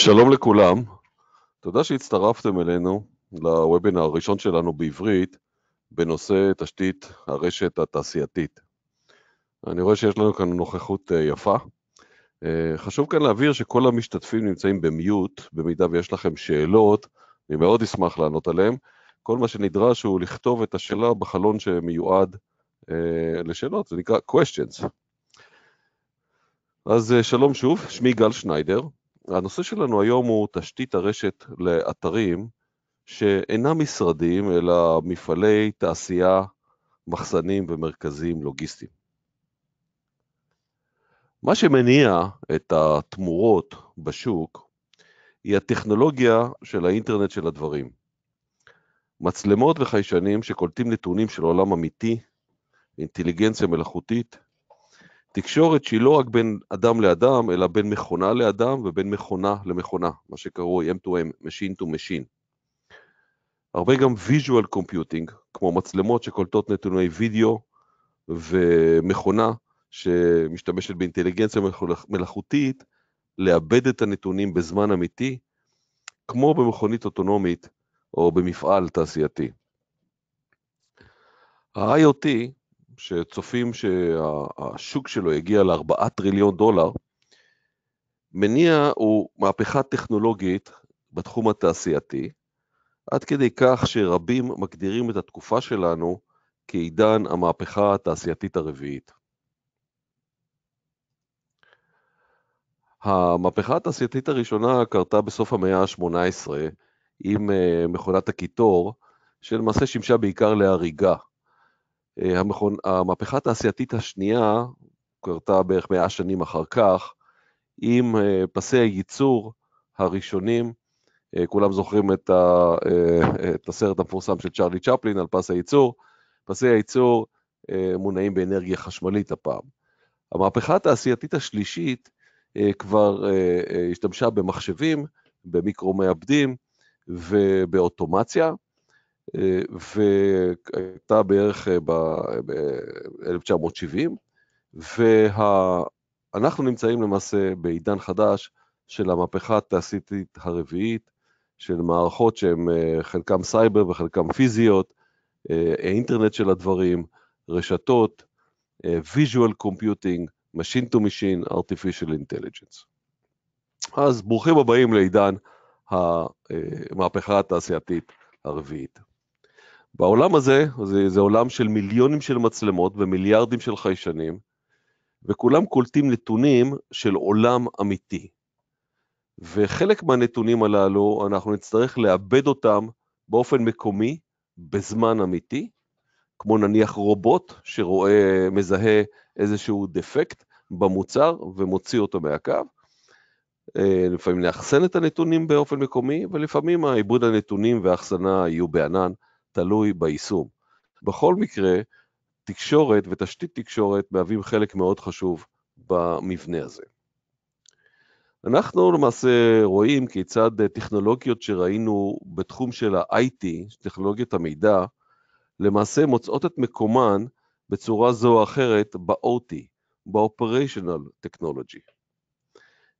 שלום לכולם, תודה שהצטרפתם אלינו לוובינר הראשון שלנו בעברית בנושא תשתית הרשת התעשייתית. אני רואה שיש לנו כאן נוכחות אה, יפה. אה, חשוב כאן להבהיר שכל המשתתפים נמצאים במיוט, במידה ויש לכם שאלות, אני מאוד אשמח לענות עליהן. כל מה שנדרש הוא לכתוב את השאלה בחלון שמיועד אה, לשאלות, זה נקרא questions. אז שלום שוב, שמי גל שניידר, הנושא שלנו היום הוא תשתית הרשת לאתרים שאינם משרדים, אלא מפעלי תעשייה, מחסנים ומרכזים לוגיסטיים. מה שמניע את התמורות בשוק היא הטכנולוגיה של האינטרנט של הדברים. מצלמות וחיישנים שקולטים נתונים של עולם אמיתי, אינטליגנציה מלאכותית תקשורת שהיא לא רק בין אדם לאדם, אלא בין מכונה לאדם ובין מכונה למכונה, מה שקרוי M2M, Machine to Machine. הרבה גם visual computing, כמו מצלמות שקולטות נתוני וידאו ומכונה שמשתמשת באינטליגנציה מלאכותית, לעבד את הנתונים בזמן אמיתי, כמו במכונית אוטונומית או במפעל תעשייתי. ה-IoT שצופים שהשוק שלו יגיע ל-4 טריליון דולר, מניע הוא מהפכה טכנולוגית בתחום התעשייתי, עד כדי כך שרבים מגדירים את התקופה שלנו כעידן המהפכה התעשייתית הרביעית. המהפכה התעשייתית הראשונה קרתה בסוף המאה ה-18 עם אה, מכונת הקיטור, שלמעשה שימשה בעיקר להריגה אה, המכון, המהפכה התעשייתית השנייה קרתה בערך מאה שנים אחר כך, עם אה, פסי הייצור הראשונים, אה, כולם זוכרים את, ה, את הסרט המפורסם של צ'רלי צ'פלין על פס הייצור, פסי הייצור מונעים באנרגיה חשמלית הפעם. המהפכה התעשייתית השלישית כבר השתמשה במחשבים, במיקרו-מעבדים ובאוטומציה, והייתה בערך אה, ב-1970, ואנחנו וה... נמצאים למעשה בעידן חדש של המהפכה התעשייתית הרביעית, של מערכות שהן אה, חלקן סייבר וחלקן פיזיות, אה, אינטרנט של הדברים, רשתות, visual computing, machine to machine, artificial intelligence. אז ברוכים הבאים לעידן המהפכה התעשייתית הרביעית. בעולם הזה, זה, זה עולם של מיליונים של מצלמות ומיליארדים של חיישנים, וכולם קולטים נתונים של עולם אמיתי. וחלק מהנתונים הללו, אנחנו נצטרך לעבד אותם באופן מקומי, בזמן אמיתי, כמו נניח רובוט שרואה, מזהה איזשהו דפקט במוצר ומוציא אותו מהקו. אה, לפעמים נאחסן את הנתונים באופן מקומי, ולפעמים העיבוד הנתונים והאחסנה יהיו בענן, תלוי ביישום. בכל מקרה, תקשורת ותשתית תקשורת מהווים חלק מאוד חשוב במבנה הזה. אנחנו למעשה רואים כיצד אה, טכנולוגיות שראינו בתחום של ה-IT, טכנולוגיות המידע, למעשה מוצאות את מקומן בצורה זו או אחרת ב-OT, ב-Operational Technology.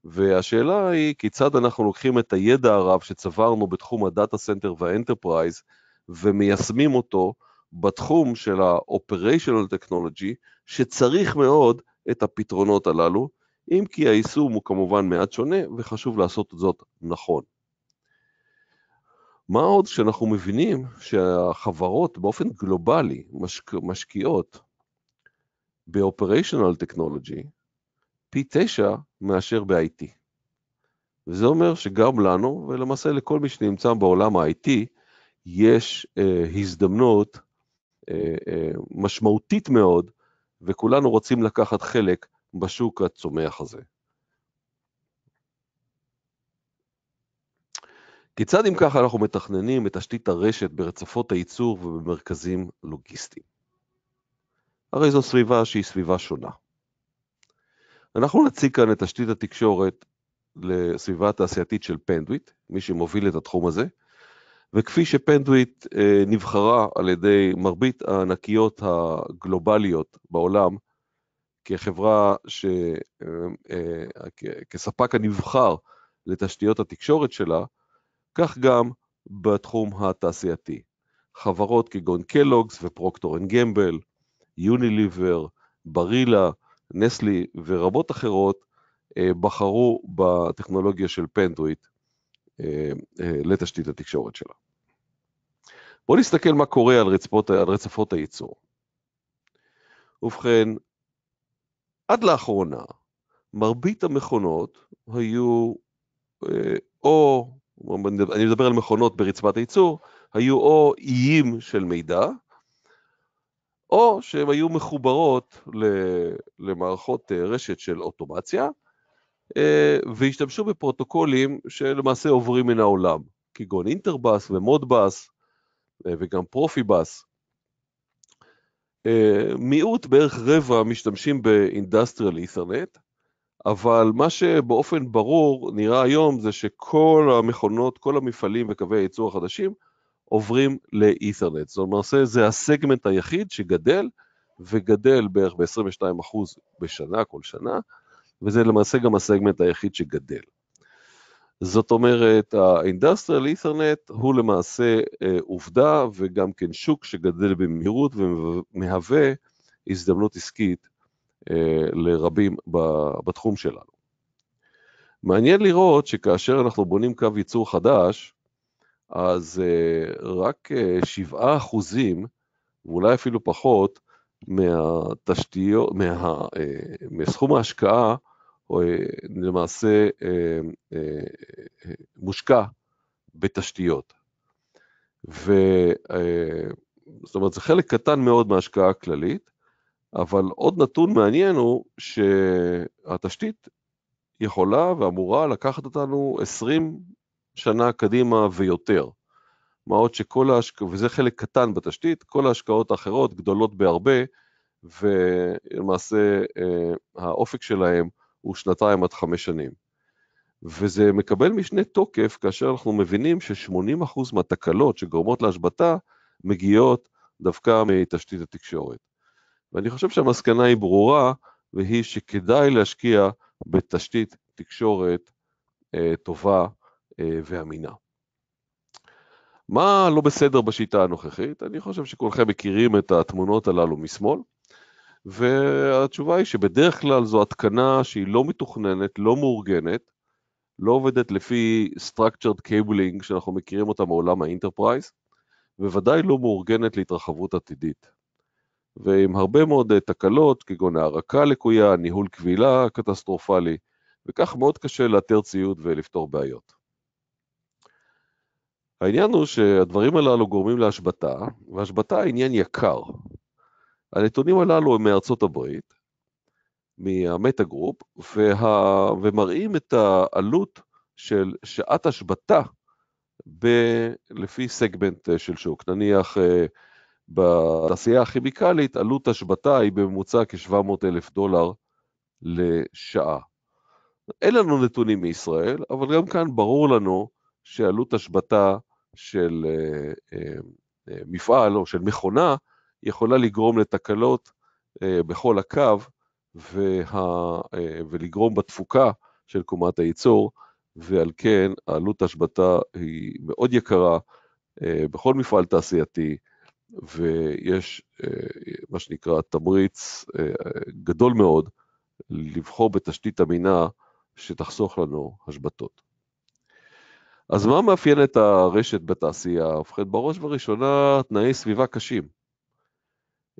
והשאלה היא כיצד אנחנו לוקחים את הידע הרב שצברנו בתחום הדאטה סנטר והאנטרפרייז ומיישמים אותו בתחום של ה-Operational Technology, שצריך מאוד את הפתרונות הללו, אם כי היישום הוא כמובן מעט שונה וחשוב לעשות את זאת נכון. מה עוד שאנחנו מבינים שהחברות באופן גלובלי משק... משקיעות ב-Operational Technology פי תשע מאשר ב-IT. וזה אומר שגם לנו, ולמעשה לכל מי שנמצא בעולם ה-IT, יש אה, הזדמנות אה, אה, משמעותית מאוד, וכולנו רוצים לקחת חלק בשוק הצומח הזה. כיצד אם ככה אנחנו מתכננים את תשתית הרשת ברצפות הייצור ובמרכזים לוגיסטיים? הרי זו סביבה שהיא סביבה שונה. אנחנו נציג כאן את תשתית התקשורת לסביבה התעשייתית של פנדוויט, מי שמוביל את התחום הזה, וכפי שפנדוויט אה, נבחרה על ידי מרבית הענקיות הגלובליות בעולם, כחברה, ש... אה, אה, כספק הנבחר לתשתיות התקשורת שלה, כך גם בתחום התעשייתי. חברות כגון קלוגס ופרוקטור אנד גמבל, יוניליבר, ברילה, נסלי ורבות אחרות בחרו בטכנולוגיה של פנדוויט. אה, אה, לתשתית התקשורת שלה. בואו נסתכל מה קורה על, רצפות, על רצפות הייצור. ובכן, עד לאחרונה, מרבית המכונות היו אה, או, אני מדבר על מכונות ברצפת הייצור, היו או איים של מידע, או שהן היו מחוברות למערכות רשת של אוטומציה, אה, והשתמשו בפרוטוקולים שלמעשה עוברים מן העולם, כגון אינטרבאס ומודבאס אה, וגם פרופיבאס. אה, מיעוט, בערך רבע, משתמשים באינדסטריאל אית'רנט, אבל מה שבאופן ברור נראה היום זה שכל המכונות, כל המפעלים וקווי הייצור החדשים עוברים לאית'רנט. זאת אומרת, זה הסגמנט היחיד שגדל, וגדל בערך ב-22% בשנה, כל שנה, וזה למעשה גם הסגמנט היחיד שגדל. זאת אומרת, ה-Industrial Ethernet הוא למעשה אה, עובדה וגם כן שוק שגדל במהירות ומהווה הזדמנות עסקית אה, לרבים בתחום שלנו. מעניין לראות שכאשר אנחנו בונים קו ייצור חדש, אז אה, רק 7% ואולי אפילו פחות מהתשתיות, מה, מסכום ההשקעה אה, למעשה אה, אה, מושקע בתשתיות. ו... זאת אומרת, זה חלק קטן מאוד מההשקעה הכללית, אבל עוד נתון מעניין הוא שהתשתית יכולה ואמורה לקחת אותנו 20 שנה קדימה ויותר. מה עוד שכל ההשקעות, וזה חלק קטן בתשתית, כל ההשקעות האחרות גדולות בהרבה, ולמעשה האופק שלהם הוא שנתיים עד חמש שנים. וזה מקבל משנה תוקף כאשר אנחנו מבינים ש-80% מהתקלות שגורמות להשבתה מגיעות דווקא מתשתית התקשורת. ואני חושב שהמסקנה היא ברורה, והיא שכדאי להשקיע בתשתית תקשורת אה, טובה אה, ואמינה. מה לא בסדר בשיטה הנוכחית? אני חושב שכולכם מכירים את התמונות הללו משמאל. והתשובה היא שבדרך כלל זו התקנה שהיא לא מתוכננת, לא מאורגנת, לא עובדת לפי structured cabling שאנחנו מכירים אותה מעולם האינטרפרייז, ובוודאי לא מאורגנת להתרחבות עתידית. ועם הרבה מאוד אה, תקלות, כגון הערקה לקויה, ניהול קבילה קטסטרופלי, וכך מאוד קשה לאתר ציוד ולפתור בעיות. העניין הוא שהדברים הללו גורמים להשבתה, והשבתה היא עניין יקר, הנתונים הללו הם מארצות הברית, מהמטה גרופ, וה... ומראים את העלות של שעת השבתה ב... לפי סגמנט אה, של שוק. נניח אה, בתעשייה הכימיקלית, עלות השבתה היא בממוצע כ-700 אלף דולר לשעה. אין לנו נתונים מישראל, אבל גם כאן ברור לנו שעלות השבתה של אה, מפעל או של מכונה יכולה לגרום לתקלות אה, בכל הקו וה, אה, ולגרום בתפוקה של קומת הייצור, ועל כן עלות השבתה היא מאוד יקרה אה, בכל מפעל תעשייתי, ויש מה שנקרא תמריץ גדול מאוד לבחור בתשתית אמינה שתחסוך לנו השבתות. אז מה מאפיין את הרשת בתעשייה? ובכן, בראש ובראשונה, תנאי סביבה קשים.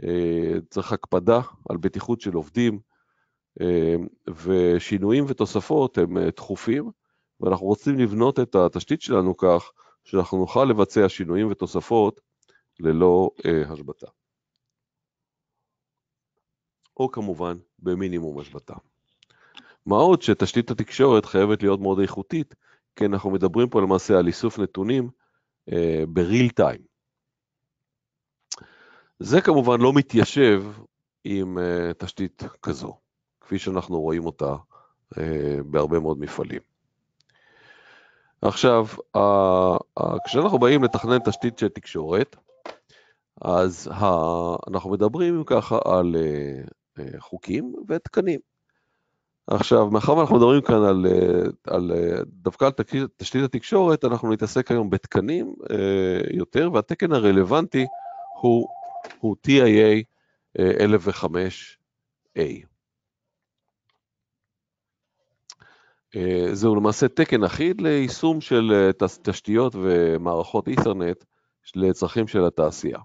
אה, צריך הקפדה על בטיחות של עובדים, אה, ושינויים ותוספות הם אה, דחופים, ואנחנו רוצים לבנות את התשתית שלנו כך שאנחנו נוכל לבצע שינויים ותוספות ללא השבתה. או כמובן במינימום השבתה. מה עוד שתשתית התקשורת חייבת להיות מאוד איכותית, כי אנחנו מדברים פה למעשה על איסוף נתונים אה, ב-real time. זה כמובן לא מתיישב עם אה, תשתית כזו, כפי שאנחנו רואים אותה אה, בהרבה מאוד מפעלים. עכשיו, כשאנחנו באים לתכנן תשתית של תקשורת, אז אנחנו מדברים ככה על אה, חוקים ותקנים. עכשיו, מאחר שאנחנו מדברים כאן על, על דווקא על תשתית, תשתית התקשורת, אנחנו נתעסק היום בתקנים יותר, והתקן הרלוונטי הוא הוא TIA 1005A. אה, אה, זהו למעשה תקן אחיד ליישום של אה, תשתיות ומערכות איתרנט לצרכים של התעשייה.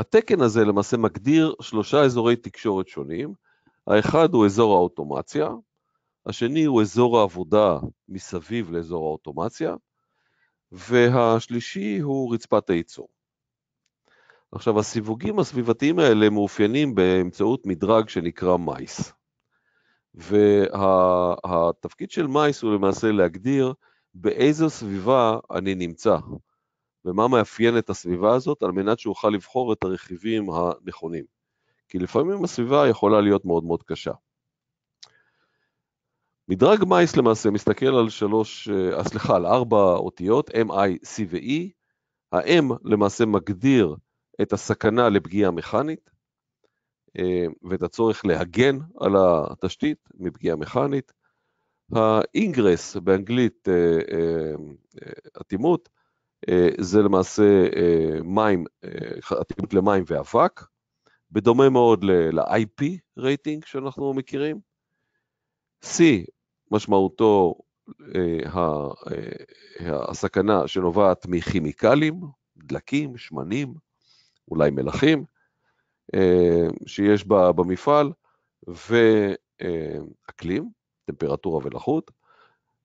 התקן הזה למעשה מגדיר שלושה אזורי תקשורת שונים, האחד הוא אזור האוטומציה, השני הוא אזור העבודה מסביב לאזור האוטומציה, והשלישי הוא רצפת הייצור. עכשיו, הסיווגים הסביבתיים האלה מאופיינים באמצעות מדרג שנקרא מייס. והתפקיד וה, של מייס הוא למעשה להגדיר באיזו סביבה אני נמצא, ומה מאפיין את הסביבה הזאת, על מנת שאוכל לבחור את הרכיבים הנכונים. כי לפעמים הסביבה יכולה להיות מאוד מאוד קשה. מדרג מייס למעשה מסתכל על שלוש, אה, סליחה, על ארבע אותיות, M, I, C ו-E. ה-M למעשה מגדיר את הסכנה לפגיעה מכנית אה, ואת הצורך להגן על התשתית מפגיעה מכנית. האינגרס באנגלית אה, אה, אטימות זה למעשה מים, אטימות למים ואבק, בדומה מאוד ל-IP רייטינג שאנחנו מכירים. C משמעותו הסכנה שנובעת מכימיקלים, דלקים, שמנים, אולי מלחים, אה, שיש במפעל, ואקלים, טמפרטורה ולחות,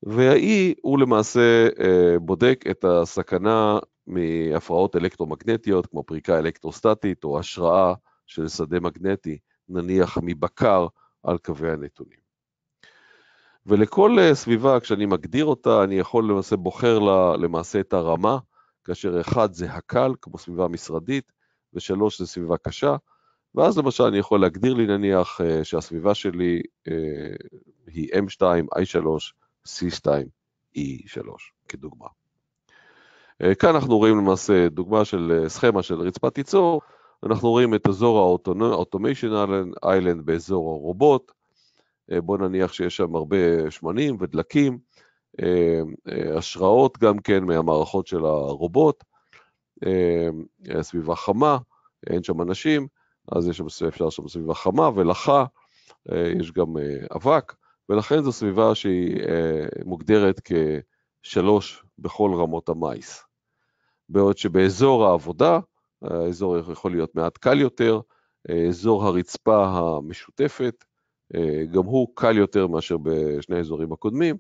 והאי הוא למעשה אה, בודק את הסכנה מהפרעות אלקטרומגנטיות, כמו פריקה אלקטרוסטטית או השראה של שדה מגנטי, נניח מבקר על קווי הנתונים. ולכל אה, סביבה, כשאני מגדיר אותה, אני יכול למעשה בוחר לה למעשה את הרמה, כאשר אחד זה הקל, כמו סביבה משרדית, ושלוש זה סביבה קשה, ואז למשל אני יכול להגדיר לי נניח אה, שהסביבה שלי אה, היא M2, I3, C2, E3, כדוגמה. אה, כאן אנחנו רואים למעשה דוגמה של סכמה של רצפת ייצור, אנחנו רואים את אזור ה-Automation Island באזור הרובוט, בואו נניח שיש שם הרבה שמנים ודלקים, השראות גם כן מהמערכות של הרובוט, אה, אה, סביבה חמה, אין שם אנשים, אז יש שם, אפשר שם סביבה חמה ולחה, אה, יש גם אבק, ולכן זו סביבה שהיא מוגדרת כשלוש בכל רמות המייס. בעוד שבאזור העבודה, האזור יכול להיות מעט קל יותר, אזור הרצפה המשותפת, גם הוא קל יותר מאשר בשני האזורים הקודמים,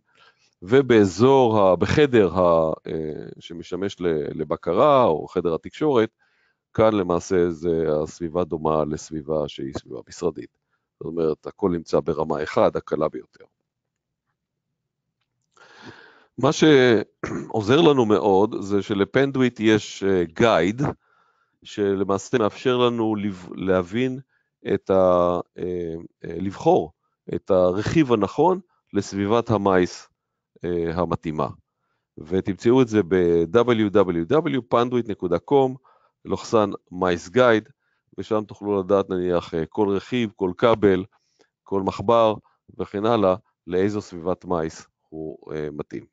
ובאזור, ה, בחדר ה, אה, שמשמש לבקרה או חדר התקשורת, כאן למעשה זה הסביבה דומה לסביבה שהיא סביבה משרדית. זאת אומרת, הכל נמצא ברמה 1, הקלה ביותר. מה שעוזר לנו מאוד זה שלפנדוויט יש גייד, אה, שלמעשה מאפשר לנו להבין את ה... אה, לבחור את הרכיב הנכון לסביבת המייס. אה, המתאימה. ותמצאו את זה ב-www.panduit.com, לוחסן MySGuide, ושם תוכלו לדעת נניח אה, כל רכיב, כל כבל, כל מחבר וכן הלאה, לאיזו סביבת מייס הוא uh, מתאים.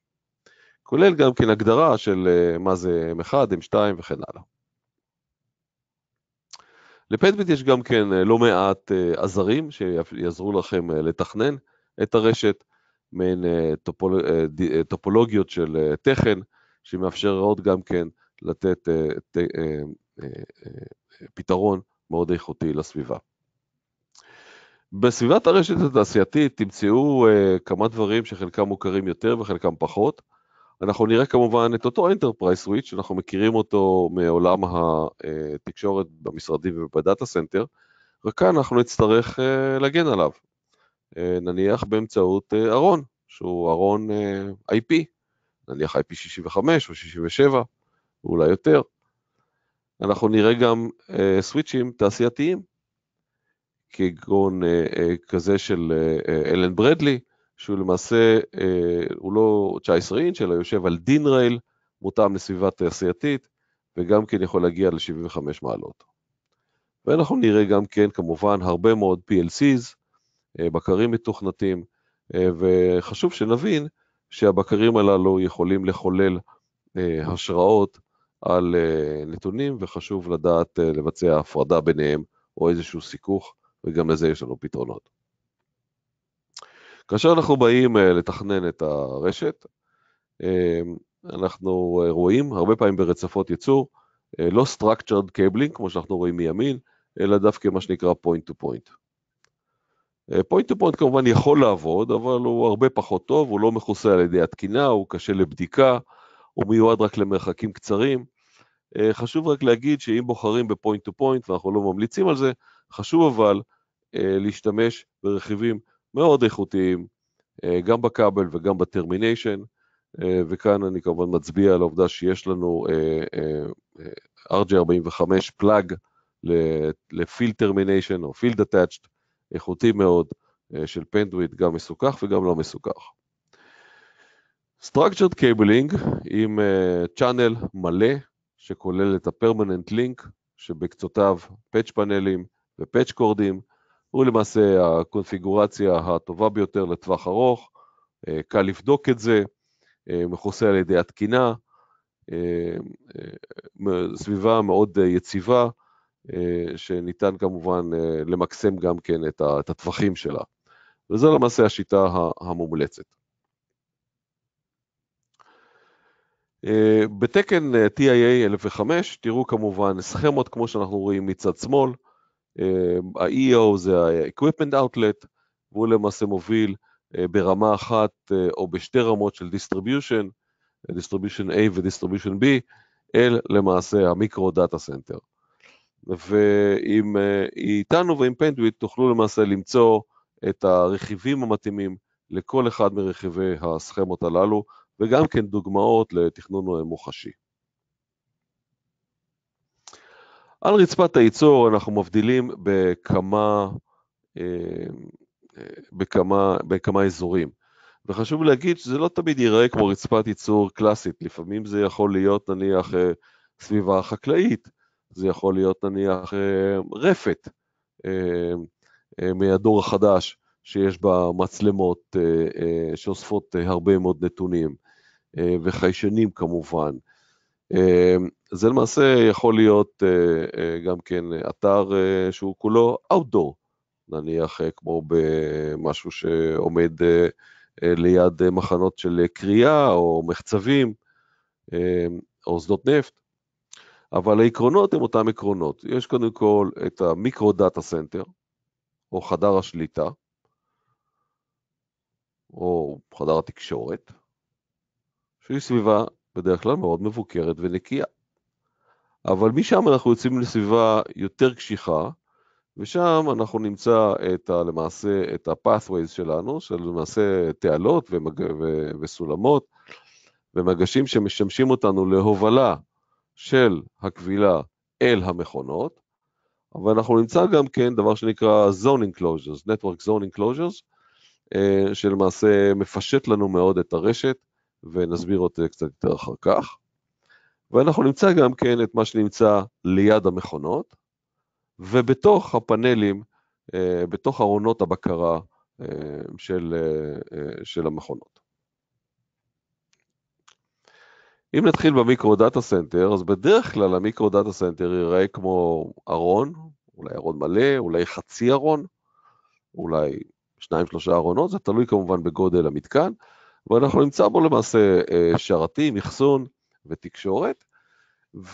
כולל גם כן הגדרה של uh, מה זה M1, M2 וכן הלאה. לפדביט יש גם כן לא מעט עזרים שיעזרו לכם לתכנן את הרשת, מעין אה, טופול, אה, אה, טופולוגיות של תכן, שמאפשרות גם כן לתת פתרון מאוד איכותי לסביבה. בסביבת הרשת התעשייתית תמצאו כמה דברים שחלקם מוכרים יותר וחלקם פחות. אנחנו נראה כמובן את אותו Enterprise Switch, שאנחנו מכירים אותו מעולם התקשורת במשרדים ובדאטה סנטר, וכאן אנחנו נצטרך להגן עליו. אה, נניח באמצעות אה, ארון, שהוא ארון אה, IP, נניח IP 65 או 67, אולי יותר. אנחנו נראה גם סוויצ'ים תעשייתיים, כגון כזה של אלן ברדלי, שהוא למעשה, הוא לא 19 אינץ', אלא יושב על דין רייל, מותאם לסביבה תעשייתית, וגם כן יכול להגיע ל-75 מעלות. ואנחנו נראה גם כן, כמובן, הרבה מאוד PLCs, אה, בקרים מתוכנתים, אה, וחשוב שנבין שהבקרים הללו יכולים לחולל אה, השראות על נתונים, וחשוב לדעת לבצע הפרדה ביניהם או איזשהו סיכוך, וגם לזה יש לנו פתרונות. כאשר אנחנו באים לתכנן את הרשת, אנחנו רואים הרבה פעמים ברצפות ייצור, לא structured cabling, כמו שאנחנו רואים מימין, אלא דווקא מה שנקרא point to point. פוינט טו פוינט כמובן יכול לעבוד, אבל הוא הרבה פחות טוב, הוא לא מכוסה על ידי התקינה, הוא קשה לבדיקה, הוא מיועד רק למרחקים קצרים. אה, חשוב רק להגיד שאם בוחרים בפוינט טו פוינט, ואנחנו לא ממליצים על זה, חשוב אבל אה, להשתמש ברכיבים מאוד איכותיים, אה, גם בכבל וגם בטרמיניישן, וכאן אני כמובן מצביע על העובדה שיש לנו RG45 פלאג לפיל טרמיניישן או פילד אטאצ'ד, איכותי מאוד אה, של פנדוויט, גם מסוכך וגם לא מסוכך. Structured Cabling עם אה, Channel מלא, שכולל את ה-Permanent Link, שבקצותיו פאץ' פאנלים ופאץ' קורדים, הוא למעשה הקונפיגורציה הטובה ביותר לטווח ארוך, אה, קל לבדוק את זה, מכוסה על ידי התקינה, סביבה מאוד יציבה, אה, שניתן כמובן אה, למקסם גם כן את הטווחים שלה. וזו למעשה השיטה המומלצת. אה, בתקן TIA 1005 תראו כמובן סכמות כמו שאנחנו רואים מצד שמאל, ה-EO זה ה-Equipment Outlet, והוא למעשה מוביל ברמה אחת או בשתי רמות של Distribution, Distribution A ו-Distribution B, אל למעשה המיקרו דאטה סנטר. ואם היא אה, איתנו ועם פנדוויט, תוכלו למעשה למצוא את הרכיבים המתאימים לכל אחד מרכיבי הסכמות הללו, וגם כן דוגמאות לתכנון מוחשי. על רצפת הייצור אנחנו מבדילים בכמה, אה, בכמה, בכמה אזורים, וחשוב להגיד שזה לא תמיד ייראה כמו רצפת ייצור קלאסית, לפעמים זה יכול להיות נניח אה, סביבה חקלאית, זה יכול להיות נניח אה, רפת אה, אה, מהדור החדש, שיש בה מצלמות שאוספות הרבה מאוד נתונים, וחיישנים כמובן. זה למעשה יכול להיות גם כן אתר שהוא כולו outdoor, נניח כמו במשהו שעומד ליד מחנות של קריאה או מחצבים או שדות נפט. אבל העקרונות הם אותם עקרונות. יש קודם כל את המיקרו דאטה סנטר, או חדר השליטה, או חדר התקשורת, שהיא סביבה בדרך כלל מאוד מבוקרת ונקייה. אבל משם אנחנו יוצאים לסביבה יותר קשיחה, ושם אנחנו נמצא את ה, למעשה את ה-pathways שלנו, של למעשה תעלות ומג... ו... וסולמות ומגשים שמשמשים אותנו להובלה של הכבילה אל המכונות, אבל אנחנו נמצא גם כן דבר שנקרא Zone Enclosures, Network Zone Enclosures, אה, שלמעשה מפשט לנו מאוד את הרשת, ונסביר אותה קצת יותר אחר כך. ואנחנו נמצא גם כן את מה שנמצא ליד המכונות, ובתוך הפאנלים, אה, בתוך ארונות הבקרה אה, של, של המכונות. אם נתחיל במיקרו דאטה סנטר, אז בדרך כלל המיקרו דאטה סנטר ייראה כמו ארון, אולי ארון מלא, אולי חצי ארון, אולי שניים שלושה ארונות, זה תלוי כמובן בגודל המתקן, ואנחנו נמצא בו למעשה אה, שרתים, אחסון ותקשורת,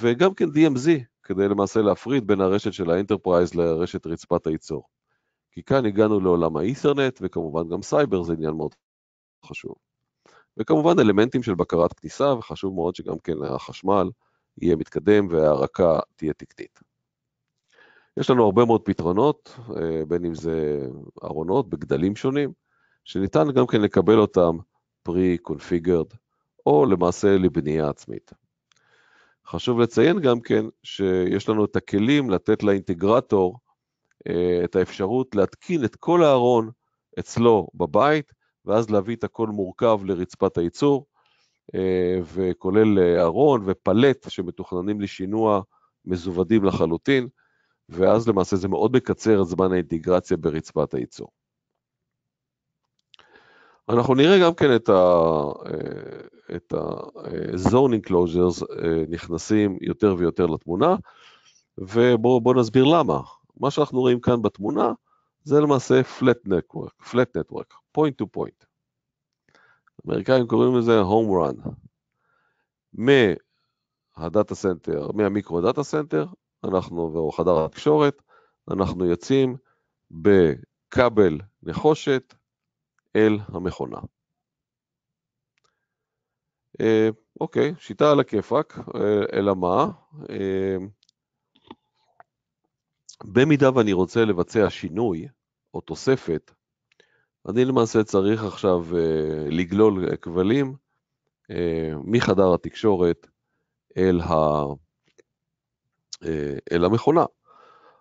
וגם כן DMZ, כדי למעשה להפריד בין הרשת של האנטרפרייז לרשת רצפת הייצור. כי כאן הגענו לעולם האית'רנט, וכמובן גם סייבר זה עניין מאוד חשוב. וכמובן אלמנטים של בקרת כניסה, וחשוב מאוד שגם כן החשמל יהיה מתקדם וההרקה תהיה תקנית. יש לנו הרבה מאוד פתרונות, אה, בין אם זה ארונות בגדלים שונים, שניתן גם כן לקבל אותם pre-configured, או למעשה לבנייה עצמית. חשוב לציין גם כן שיש לנו את הכלים לתת לאינטגרטור אה, את האפשרות להתקין את כל הארון אצלו בבית, ואז להביא את הכל מורכב לרצפת הייצור, אה, וכולל אה, ארון ופלט שמתוכננים לשינוע מזוודים לחלוטין, ואז למעשה זה מאוד מקצר את זמן האינטגרציה ברצפת הייצור. אנחנו נראה גם כן את ה-zone אה, enclosures נכנסים יותר ויותר לתמונה, ובואו נסביר למה. מה שאנחנו רואים כאן בתמונה, זה למעשה flat network, flat network, point to point. האמריקאים קוראים לזה home run. מהדאטה סנטר, מהמיקרו דאטה סנטר, אנחנו, או חדר התקשורת, אנחנו יוצאים בכבל נחושת אל המכונה. אה, אוקיי, שיטה על הכיפאק, אה, אלא מה? אה, במידה ואני רוצה לבצע שינוי או תוספת, אני למעשה צריך עכשיו אה, לגלול אה, כבלים אה, מחדר התקשורת אל, ה, אה, אל המכונה.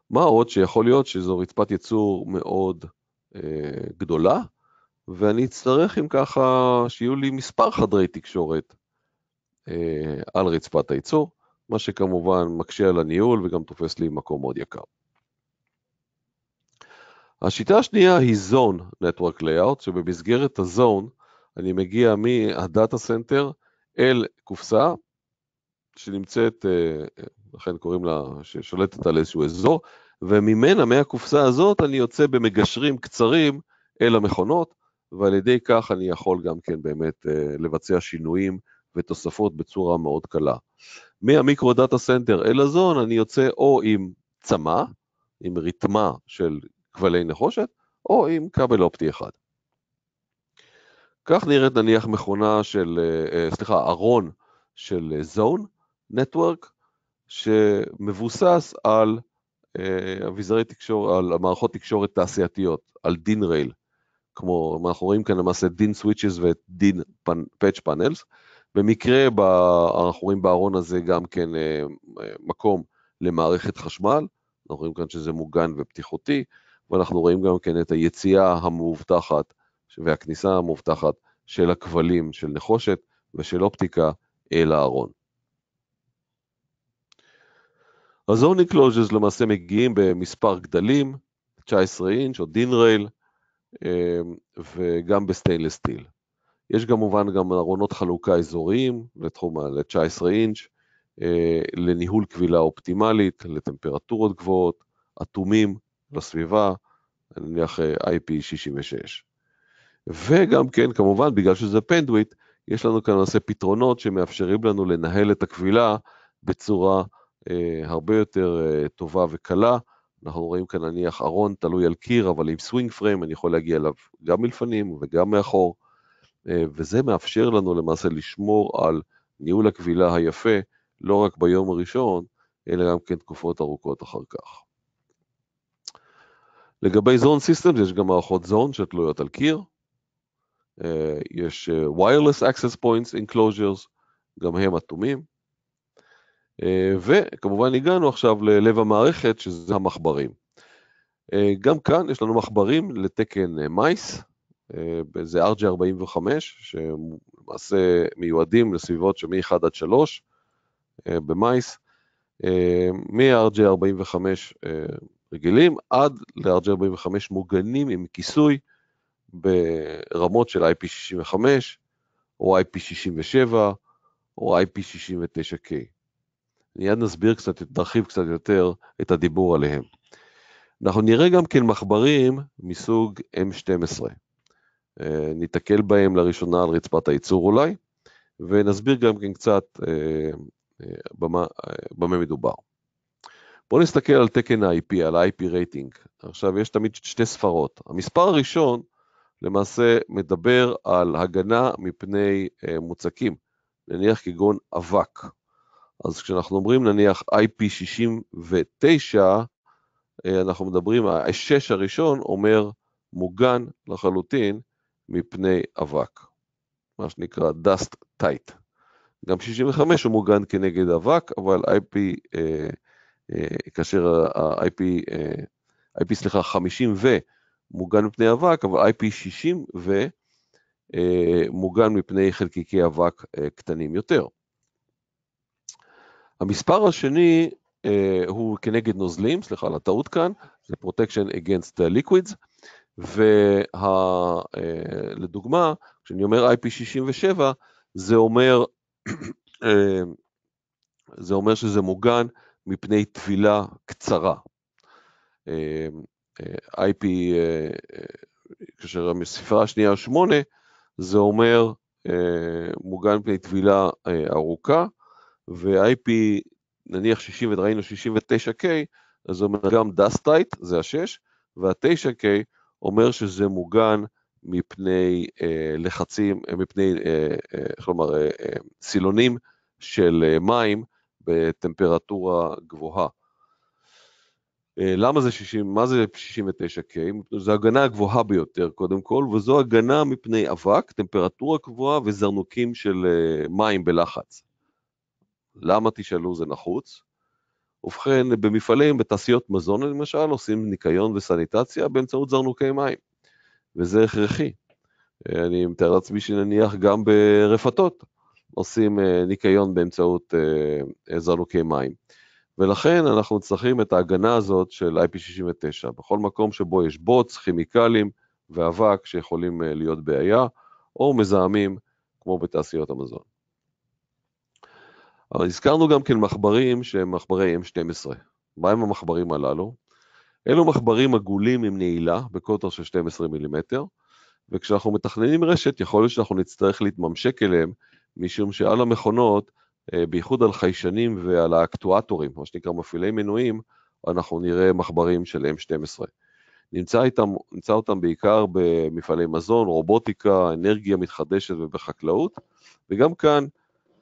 מה עוד שיכול להיות שזו רצפת ייצור מאוד אה, גדולה, ואני אצטרך אם ככה שיהיו לי מספר חדרי תקשורת אה, על רצפת הייצור, מה שכמובן מקשה על הניהול וגם תופס לי מקום מאוד יקר. השיטה השנייה היא Zone Network Layout, שבמסגרת הזון אני מגיע מהדאטה סנטר אל קופסה שנמצאת, לכן אה, קוראים לה, ששולטת על איזשהו אזור, וממנה, מהקופסה הזאת, אני יוצא במגשרים קצרים אל המכונות, ועל ידי כך אני יכול גם כן באמת אה, לבצע שינויים ותוספות בצורה מאוד קלה. מהמיקרו דאטה סנטר אל הזון אני יוצא או עם צמא, עם ריתמה של כבלי נחושת, או עם כבל אופטי אחד. כך נראית נניח מכונה של, אה, אה, סליחה, ארון של אה, זון נטוורק, שמבוסס על אביזרי תקשורת, על מערכות תקשורת תעשייתיות, על דין רייל, כמו אנחנו רואים כאן למעשה דין סוויצ'ס ודין פאץ' פאנלס. במקרה ב, אנחנו רואים בארון הזה גם כן מקום למערכת חשמל, אנחנו רואים כאן שזה מוגן ופתיחותי, ואנחנו רואים גם כן את היציאה המאובטחת והכניסה המאובטחת של הכבלים של נחושת ושל אופטיקה אל הארון. אז אוני קלוז'ז למעשה מגיעים במספר גדלים, 19 אינץ' או דין רייל, אמ, וגם בסטיינלס סטיל. יש כמובן גם ארונות חלוקה אזוריים לתחום ה 19 אינץ', אה, לניהול קבילה אופטימלית, לטמפרטורות גבוהות, אטומים, לסביבה, נניח אה, IP66. וגם כן, כמובן, בגלל שזה פנדוויט, יש לנו כאן למעשה פתרונות שמאפשרים לנו לנהל את הכבילה בצורה אה, הרבה יותר אה, טובה וקלה. אנחנו רואים כאן נניח ארון תלוי על קיר, אבל עם סווינג פריים אני יכול להגיע אליו גם מלפנים וגם מאחור, אה, וזה מאפשר לנו למעשה לשמור על ניהול הכבילה היפה, לא רק ביום הראשון, אלא גם כן תקופות ארוכות אחר כך. לגבי זון סיסטם יש גם מערכות זון שתלויות לא על קיר, אה, יש אה, wireless access points enclosures, גם הם אטומים, אה, וכמובן הגענו עכשיו ללב המערכת שזה המחברים. גם כאן יש לנו מחברים לתקן מייס, זה RJ45, שלמעשה מיועדים לסביבות שמ-1 עד 3 במייס. מ-RJ45 רגילים עד ל rg 45 מוגנים עם כיסוי ברמות של IP65 או IP67 או IP69K. מיד נסביר קצת, נרחיב קצת יותר את הדיבור עליהם. אנחנו נראה גם כן מחברים מסוג M12. אה, ניתקל בהם לראשונה על רצפת הייצור אולי, ונסביר גם כן קצת אה, אה, במה, במה מדובר. בואו נסתכל על תקן ה-IP, על ה-IP רייטינג. עכשיו, יש תמיד שתי ספרות. המספר הראשון למעשה מדבר על הגנה מפני אה, מוצקים, נניח כגון אבק. אז כשאנחנו אומרים נניח IP69, אה, אנחנו מדברים, ה-6 הראשון אומר מוגן לחלוטין מפני אבק, מה שנקרא dust tight. גם 65 הוא מוגן כנגד אבק, אבל IP... אה, אה, כאשר ה-IP, אה, IP סליחה 50 ו מוגן מפני אבק, אבל IP 60 ו אה, מוגן מפני חלקיקי אבק קטנים יותר. המספר השני הוא כנגד נוזלים, סליחה על הטעות כאן, זה protection against the liquids, ולדוגמה, כשאני אומר IP67, זה אומר, זה אומר שזה מוגן מפני טבילה קצרה. אה, אה, IP, אה, כאשר הספרה השנייה שמונה, זה אומר מוגן מפני טבילה ארוכה, ו-IP נניח 60, ראינו 69K, אז זה אומר גם דסטייט, זה השש, וה-9K אומר שזה מוגן מפני אה, לחצים, מפני, אה, אה, כלומר, אה, אה, סילונים של אה, מים בטמפרטורה גבוהה. אה, למה זה 60, מה זה 69K? זו הגנה הגבוהה ביותר קודם כל, וזו הגנה מפני אבק, טמפרטורה קבועה וזרנוקים של אה, מים בלחץ. למה תשאלו זה נחוץ? ובכן, במפעלים, בתעשיות מזון למשל, עושים ניקיון וסניטציה באמצעות זרנוקי מים, וזה הכרחי. אה, אני מתאר לעצמי שנניח גם ברפתות. עושים אה, ניקיון באמצעות אה, אה, זרנוקי מים. ולכן אנחנו צריכים את ההגנה הזאת של IP69. בכל מקום שבו יש בוץ, כימיקלים ואבק שיכולים להיות בעיה, או מזהמים, כמו בתעשיות המזון. אבל הזכרנו גם כן מחברים שהם מחברי M12. מהם המחברים הללו? אלו מחברים עגולים עם נעילה בקוטר של 12 מילימטר, וכשאנחנו מתכננים רשת, יכול להיות שאנחנו נצטרך להתממשק אליהם משום שעל המכונות, אה, בייחוד על חיישנים ועל האקטואטורים, מה שנקרא מפעילי מנועים, אנחנו נראה מחברים של M12. נמצא, איתם, נמצא אותם בעיקר במפעלי מזון, רובוטיקה, אנרגיה מתחדשת ובחקלאות, וגם כאן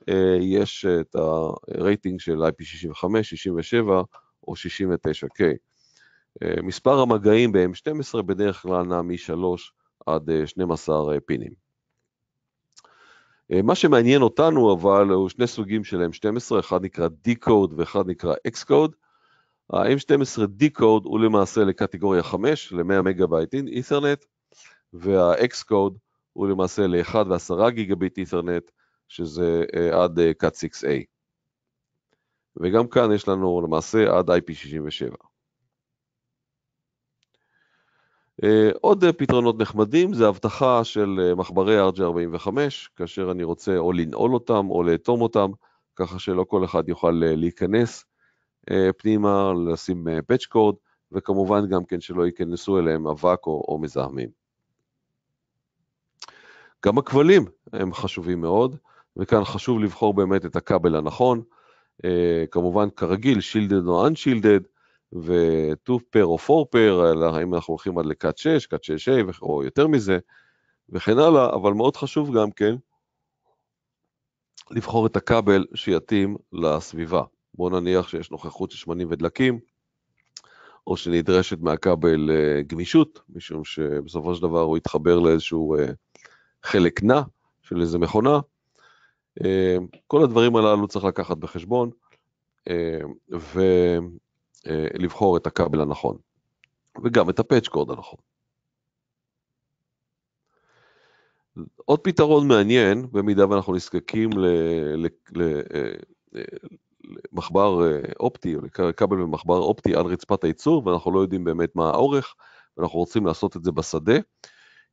אה, יש את הרייטינג של IP65, 67 או 69K. אה, מספר המגעים ב-M12 בדרך כלל נע מ-3 עד 12 אה, אה, פינים. אה, מה שמעניין אותנו אבל אה, הוא שני סוגים של M12, אחד נקרא Decode ואחד נקרא Xcode. ה-M12 Decode הוא למעשה לקטגוריה 5, ל-100 מגה בייט אינטרנט, וה-Xcode הוא למעשה ל-1 ו-10 גיגה בייט אינטרנט, שזה אה, עד קאט 6A. וגם כאן יש לנו למעשה עד IP67. אה, עוד אה, פתרונות נחמדים זה הבטחה של אה, מחברי rg 45 כאשר אני רוצה או לנעול אותם או לאטום אותם, ככה שלא כל אחד יוכל להיכנס פנימה, לשים פאצ' קורד, וכמובן גם כן שלא ייכנסו אליהם אבק או, או מזהמים. גם הכבלים הם חשובים מאוד, וכאן חשוב לבחור באמת את הכבל הנכון. כמובן, כרגיל, שילדד או אנשילדד, ו-2 פר או 4 פר, האם אנחנו הולכים עד לקאט 6, קאט 6 A או יותר מזה, וכן הלאה, אבל מאוד חשוב גם כן לבחור את הכבל שיתאים לסביבה. בואו נניח שיש נוכחות של שמנים ודלקים, או שנדרשת מהכבל אה, גמישות, משום שבסופו של דבר הוא יתחבר לאיזשהו אה, חלק נע של איזה מכונה. אה, כל הדברים הללו צריך לקחת בחשבון, ו... אה, לבחור את הכבל הנכון, וגם את הפאצ'קורד הנכון. עוד פתרון מעניין, במידה ואנחנו נזקקים אה, אה, למחבר אופטי, או לכבל במחבר אופטי על רצפת הייצור, ואנחנו לא יודעים באמת מה האורך, ואנחנו רוצים לעשות את זה בשדה,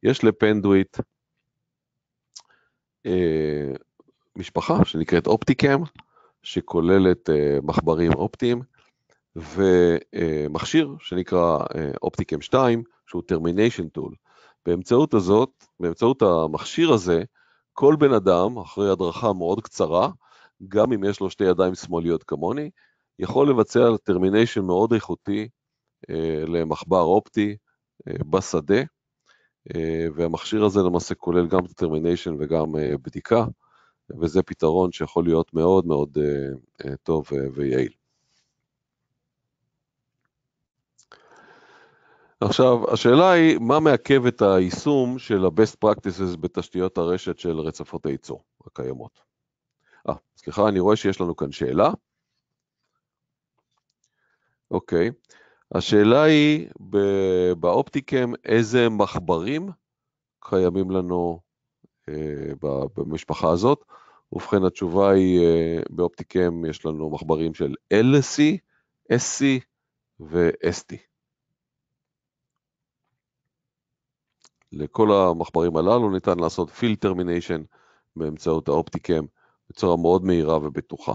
יש לפנדוויט משפחה שנקראת אופטיקם, שכוללת מחברים אופטיים, ומכשיר שנקרא אה, אופטיקם 2, שהוא termination טול. באמצעות הזאת, באמצעות המכשיר הזה, כל בן אדם, אחרי הדרכה מאוד קצרה, גם אם יש לו שתי ידיים שמאליות כמוני, יכול לבצע termination מאוד איכותי אה, למחבר אופטי אה, בשדה, אה, והמכשיר הזה למעשה כולל גם termination וגם אה, בדיקה, וזה פתרון שיכול להיות מאוד מאוד אה, אה, טוב אה, ויעיל. עכשיו, השאלה היא, מה מעכב את היישום של ה-best practices בתשתיות הרשת של רצפות הייצור הקיימות? אה, סליחה, אני רואה שיש לנו כאן שאלה. אוקיי, השאלה היא, באופטיקם, איזה מחברים קיימים לנו אה, במשפחה הזאת? ובכן, התשובה היא, אה, באופטיקם יש לנו מחברים של LC, SC ו-ST. לכל המחברים הללו ניתן לעשות פיל termination באמצעות האופטיקם בצורה מאוד מהירה ובטוחה.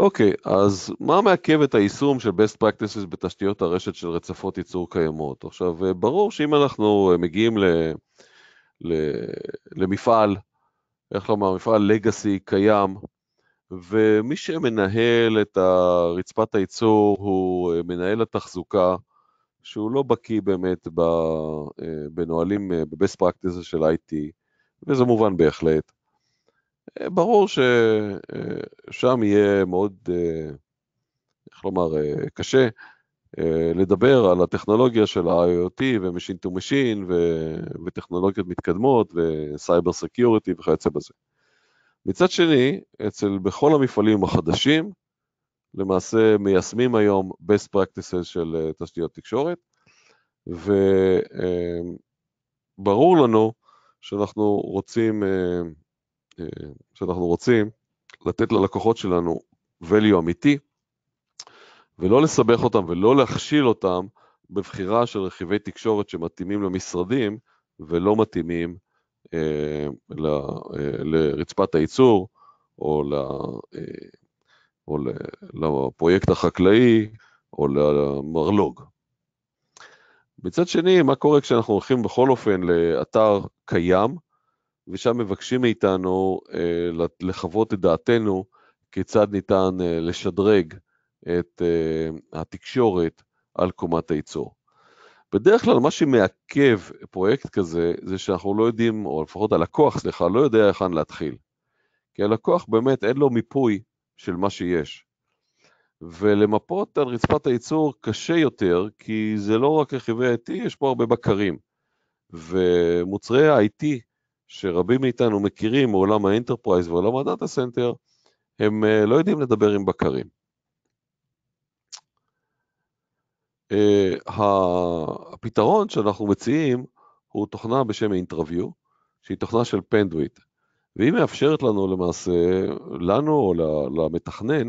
אוקיי, okay, אז מה מעכב את היישום של best practices בתשתיות הרשת של רצפות ייצור קיימות? עכשיו, אה, ברור שאם אנחנו אה, מגיעים ל, ל, למפעל, איך לומר, מפעל legacy קיים, ומי שמנהל את רצפת הייצור הוא אה, מנהל התחזוקה, שהוא לא בקיא באמת אה, בנהלים, אה, ב-best practices של IT, וזה מובן בהחלט. אה, ברור ששם יהיה מאוד, איך לומר, קשה לדבר על הטכנולוגיה של ה-IoT ו-Machine to Machine וטכנולוגיות מתקדמות ו-Cyber Security וכיוצא בזה. מצד שני, אצל בכל המפעלים החדשים, למעשה מיישמים היום best practices של אה, תשתיות תקשורת, וברור אה, לנו שאנחנו רוצים, אה, שאנחנו רוצים לתת ללקוחות שלנו value אמיתי, ולא לסבך אותם ולא להכשיל אותם בבחירה של רכיבי תקשורת שמתאימים למשרדים ולא מתאימים אה, ל, אה, לרצפת הייצור או ל, אה, או לפרויקט החקלאי, או למרלוג. מצד שני, מה קורה כשאנחנו הולכים בכל אופן לאתר קיים, ושם מבקשים מאיתנו אה, לחוות את דעתנו כיצד ניתן אה, לשדרג את אה, התקשורת על קומת הייצור. בדרך כלל מה שמעכב פרויקט כזה, זה שאנחנו לא יודעים, או לפחות הלקוח, סליחה, לא יודע היכן להתחיל. כי הלקוח באמת אין לו מיפוי של מה שיש. ולמפות על רצפת הייצור קשה יותר, כי זה לא רק רכיבי IT, יש פה הרבה בקרים. ומוצרי ה-IT, שרבים מאיתנו מכירים מעולם האנטרפרייז ועולם הדאטה סנטר, הם אה, לא יודעים לדבר עם בקרים. אה, הפתרון שאנחנו מציעים הוא תוכנה בשם אינטרוויו, שהיא תוכנה של פנדוויט. והיא מאפשרת לנו למעשה, לנו או למתכנן,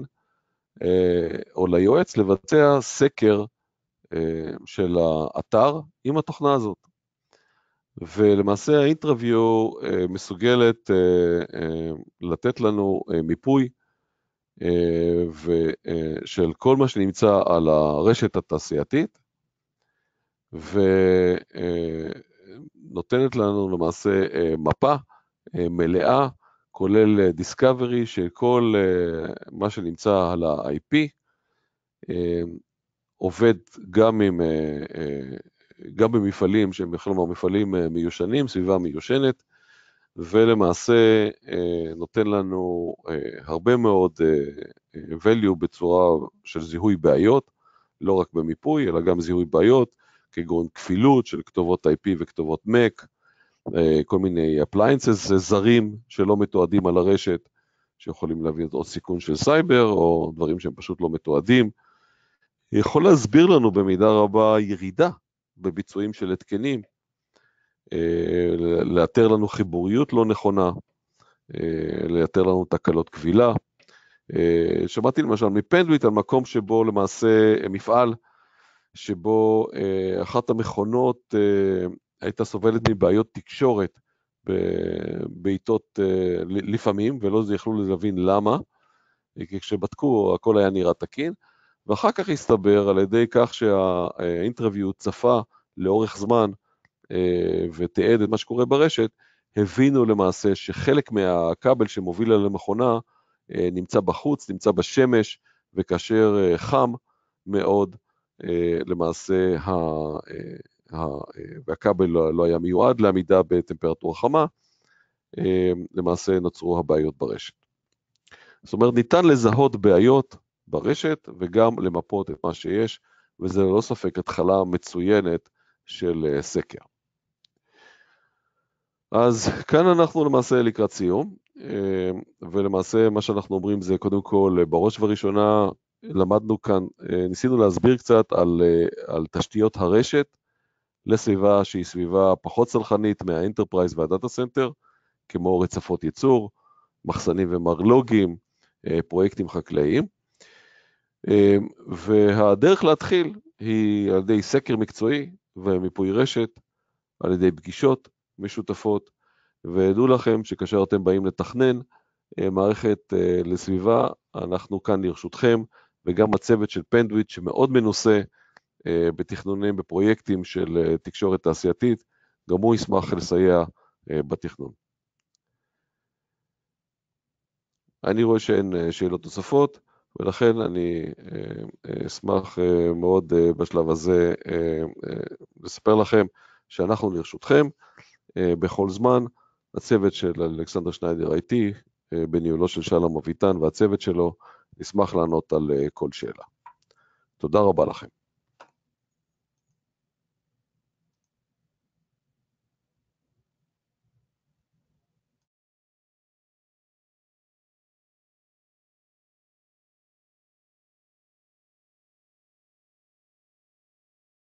אה, או ליועץ, לבצע סקר אה, של האתר עם התוכנה הזאת. ולמעשה האינטרוויו אה, מסוגלת לתת לנו מיפוי של כל מה שנמצא על הרשת התעשייתית, ונותנת לנו למעשה מפה אה, מלאה, כולל דיסקאברי, אה, שכל אה, מה שנמצא על ה-IP עובד גם, עם, גם במפעלים שהם כלומר מפעלים מיושנים, סביבה מיושנת, ולמעשה נותן לנו הרבה מאוד value בצורה של זיהוי בעיות, לא רק במיפוי, אלא גם זיהוי בעיות, כגון כפילות של כתובות IP וכתובות MAC, אה, כל מיני אפליינסס אה, זרים שלא מתועדים על הרשת, שיכולים להביא עוד סיכון של סייבר, או דברים שהם פשוט לא מתועדים. יכול להסביר לנו במידה רבה ירידה בביצועים של התקנים, אה, לאתר לנו חיבוריות לא נכונה, לאתר לנו תקלות כבילה. שמעתי למשל מפנדוויט על מקום שבו למעשה מפעל שבו אחת המכונות הייתה סובלת מבעיות תקשורת בעיתות אה, לפעמים, ולא יכלו להבין למה, אה, כי כשבדקו הכל היה נראה תקין, ואחר כך הסתבר על ידי כך שהאינטרוויו צפה לאורך זמן אה, ותיעד את מה שקורה ברשת, הבינו למעשה שחלק מהכבל שמוביל על המכונה נמצא בחוץ, נמצא בשמש, וכאשר חם מאוד, למעשה אה, והכבל לא, לא היה מיועד לעמידה בטמפרטורה חמה, אה, למעשה נוצרו הבעיות ברשת. זאת אומרת, ניתן לזהות בעיות ברשת וגם למפות את מה שיש, וזה ללא ספק התחלה מצוינת של אה, סקר. אז כאן אנחנו למעשה לקראת סיום, ולמעשה מה שאנחנו אומרים זה קודם כל, בראש ובראשונה למדנו כאן, ניסינו להסביר קצת על, על תשתיות הרשת, לסביבה שהיא סביבה פחות סלחנית מהאנטרפרייז והדאטה סנטר, כמו רצפות ייצור, מחסנים ומרלוגים, אה, פרויקטים חקלאיים. אה, והדרך להתחיל היא על ידי סקר מקצועי ומיפוי רשת, על ידי פגישות משותפות, וידעו לכם שכאשר אתם באים לתכנן אה, מערכת לסביבה, אנחנו כאן לרשותכם, וגם הצוות של פנדוויץ' שמאוד מנוסה, אה, בתכנונים, בפרויקטים של אה, תקשורת תעשייתית, גם הוא ישמח לסייע אה, בתכנון. אני רואה שאין שאלות נוספות, ולכן אני אשמח מאוד בשלב הזה לספר לכם שאנחנו לרשותכם בכל זמן. הצוות של אלכסנדר שניידר איתי, בניהולו של שלום אביטן והצוות שלו, נשמח לענות על כל שאלה. תודה רבה לכם.